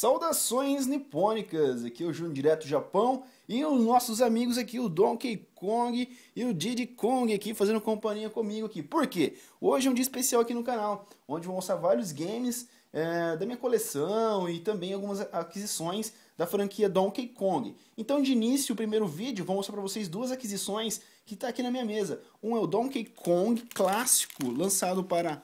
Saudações nipônicas! Aqui é o Juno Direto Japão e os nossos amigos aqui, o Donkey Kong e o Diddy Kong aqui fazendo companhia comigo aqui. Por quê? Hoje é um dia especial aqui no canal, onde vou mostrar vários games é, da minha coleção e também algumas aquisições da franquia Donkey Kong. Então, de início, o primeiro vídeo, vou mostrar para vocês duas aquisições que está aqui na minha mesa. Um é o Donkey Kong clássico, lançado para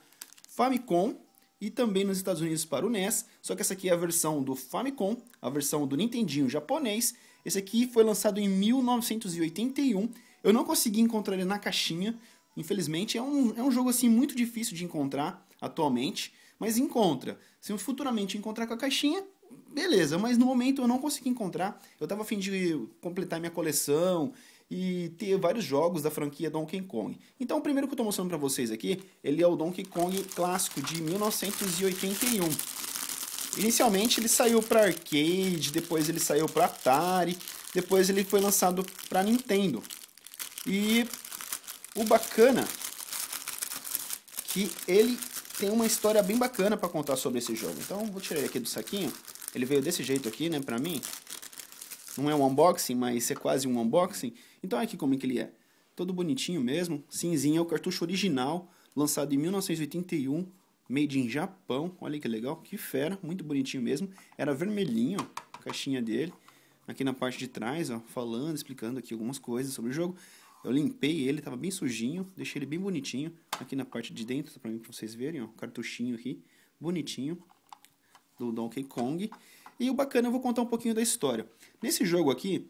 Famicom e também nos Estados Unidos para o NES. Só que essa aqui é a versão do Famicom, a versão do Nintendinho japonês. Esse aqui foi lançado em 1981. Eu não consegui encontrar ele na caixinha. Infelizmente, é um, é um jogo assim muito difícil de encontrar atualmente. Mas encontra. Se eu futuramente encontrar com a caixinha, beleza, mas no momento eu não consegui encontrar. Eu tava fim de completar minha coleção e ter vários jogos da franquia Donkey Kong. Então o primeiro que eu tô mostrando para vocês aqui, ele é o Donkey Kong clássico de 1981. Inicialmente ele saiu para arcade, depois ele saiu para Atari, depois ele foi lançado para Nintendo. E o bacana que ele tem uma história bem bacana para contar sobre esse jogo. Então vou tirar ele aqui do saquinho. Ele veio desse jeito aqui, né, para mim. Não é um unboxing, mas é quase um unboxing. Então aqui como é que ele é. Todo bonitinho mesmo, cinzinho, é o cartucho original, lançado em 1981 Made in Japão, olha que legal, que fera, muito bonitinho mesmo. Era vermelhinho, a caixinha dele. Aqui na parte de trás, ó, falando, explicando aqui algumas coisas sobre o jogo. Eu limpei ele, tava bem sujinho, deixei ele bem bonitinho. Aqui na parte de dentro, para mim, pra vocês verem, ó, cartuchinho aqui, bonitinho, do Donkey Kong. E o bacana, eu vou contar um pouquinho da história. Nesse jogo aqui,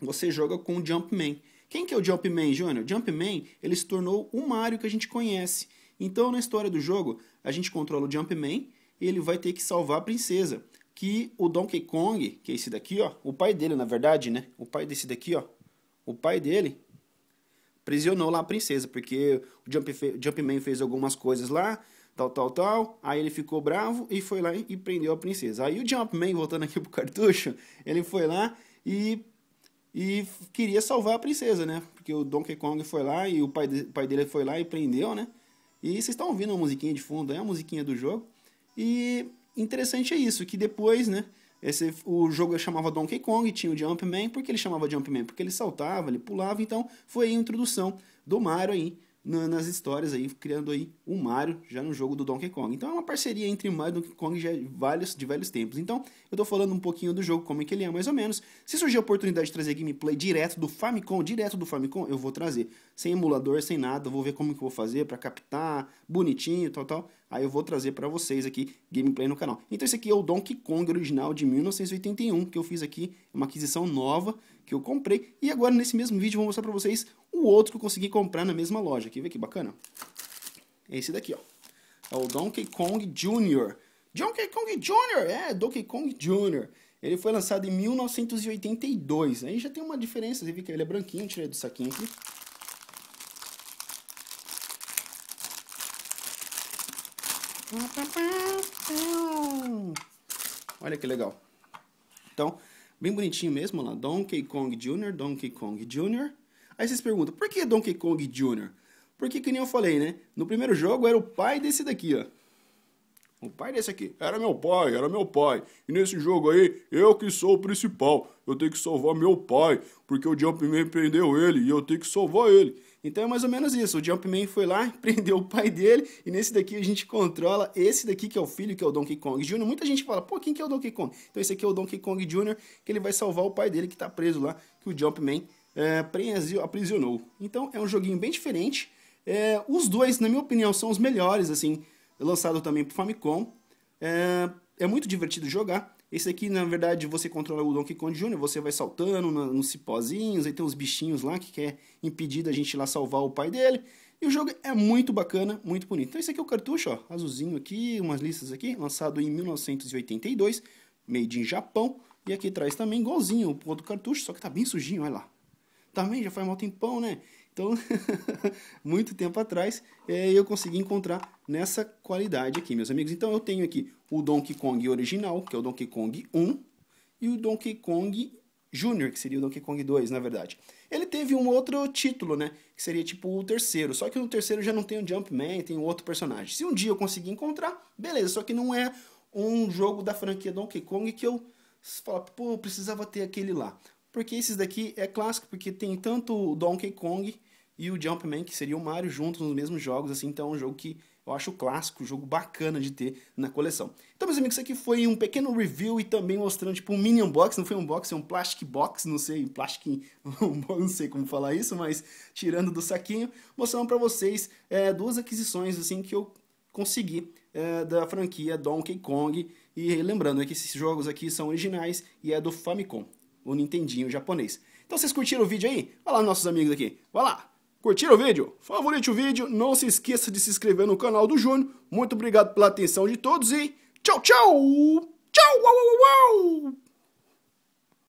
você joga com o Jumpman. Quem que é o Jumpman, Júnior? Jumpman, ele se tornou o Mario que a gente conhece. Então, na história do jogo, a gente controla o Jumpman e ele vai ter que salvar a princesa. Que o Donkey Kong, que é esse daqui, ó, o pai dele, na verdade, né? O pai desse daqui, ó, o pai dele prisionou lá a princesa, porque o Jump, Jumpman fez algumas coisas lá, tal, tal, tal. Aí ele ficou bravo e foi lá e prendeu a princesa. Aí o Jumpman, voltando aqui pro cartucho, ele foi lá e e queria salvar a princesa, né? Porque o Donkey Kong foi lá e o pai, pai dele foi lá e prendeu, né? E vocês estão ouvindo uma musiquinha de fundo, é a musiquinha do jogo. E interessante é isso, que depois, né? Esse, o jogo chamava Donkey Kong, tinha o Jumpman, por que ele chamava Jumpman? Porque ele saltava, ele pulava, então foi a introdução do Mario aí nas histórias aí, criando aí o Mario já no jogo do Donkey Kong. Então é uma parceria entre Mario e Donkey Kong já de vários, de vários tempos. Então eu tô falando um pouquinho do jogo, como é que ele é, mais ou menos. Se surgir a oportunidade de trazer gameplay direto do Famicom, direto do Famicom, eu vou trazer. Sem emulador, sem nada, vou ver como que eu vou fazer para captar, bonitinho, tal, tal. Aí eu vou trazer para vocês aqui gameplay no canal. Então esse aqui é o Donkey Kong original de 1981, que eu fiz aqui, uma aquisição nova que eu comprei. E agora nesse mesmo vídeo eu vou mostrar para vocês o outro que eu consegui comprar na mesma loja. Aqui, vê que bacana. É esse daqui, ó. É o Donkey Kong Jr. Donkey Kong Jr. É, Donkey Kong Jr. Ele foi lançado em 1982. Aí já tem uma diferença. Você vê que ele é branquinho. Tirei do saquinho aqui. Olha que legal. Então, bem bonitinho mesmo. Lá. Donkey Kong Jr., Donkey Kong Jr., Aí vocês perguntam, por que Donkey Kong Jr.? Porque, que nem eu falei, né? No primeiro jogo era o pai desse daqui, ó. O pai desse aqui. Era meu pai, era meu pai. E nesse jogo aí, eu que sou o principal. Eu tenho que salvar meu pai, porque o Jumpman prendeu ele e eu tenho que salvar ele. Então é mais ou menos isso. O Jumpman foi lá, prendeu o pai dele, e nesse daqui a gente controla esse daqui que é o filho, que é o Donkey Kong Jr. Muita gente fala, pô, quem que é o Donkey Kong? Então esse aqui é o Donkey Kong Jr., que ele vai salvar o pai dele que tá preso lá, que o Jumpman é, aprisionou. Então é um joguinho bem diferente. É, os dois, na minha opinião, são os melhores, assim, lançado também pro Famicom. É, é muito divertido jogar. Esse aqui, na verdade, você controla o Donkey Kong Jr., você vai saltando nos cipózinhos, aí tem uns bichinhos lá que quer impedir da gente ir lá salvar o pai dele. E o jogo é muito bacana, muito bonito. Então esse aqui é o cartucho, ó, azulzinho aqui, umas listas aqui, lançado em 1982, made in Japão. E aqui traz também igualzinho o outro cartucho, só que tá bem sujinho, olha lá também já faz mal tempão, né? Então, muito tempo atrás, é, eu consegui encontrar nessa qualidade aqui, meus amigos. Então, eu tenho aqui o Donkey Kong original, que é o Donkey Kong 1, e o Donkey Kong Jr., que seria o Donkey Kong 2, na verdade. Ele teve um outro título, né? Que seria tipo o terceiro. Só que no terceiro já não tem o Jumpman, tem outro personagem. Se um dia eu conseguir encontrar, beleza. Só que não é um jogo da franquia Donkey Kong que eu falo, pô, eu precisava ter aquele lá. Porque esses daqui é clássico, porque tem tanto o Donkey Kong e o Jumpman, que seria o Mario, juntos nos mesmos jogos, assim, então é um jogo que eu acho clássico, um jogo bacana de ter na coleção. Então, meus amigos, isso aqui foi um pequeno review e também mostrando, tipo, um mini unboxing, não foi um unboxing, é um plastic box, não sei, plastic, não sei como falar isso, mas tirando do saquinho, mostrando para vocês é, duas aquisições, assim, que eu consegui é, da franquia Donkey Kong, e lembrando é que esses jogos aqui são originais e é do Famicom o Nintendinho japonês. Então vocês curtiram o vídeo aí? Vai lá nossos amigos aqui, vai lá! Curtiram o vídeo? Favorite o vídeo, não se esqueça de se inscrever no canal do Júnior. Muito obrigado pela atenção de todos e tchau, tchau! Tchau! Uau, uau, uau.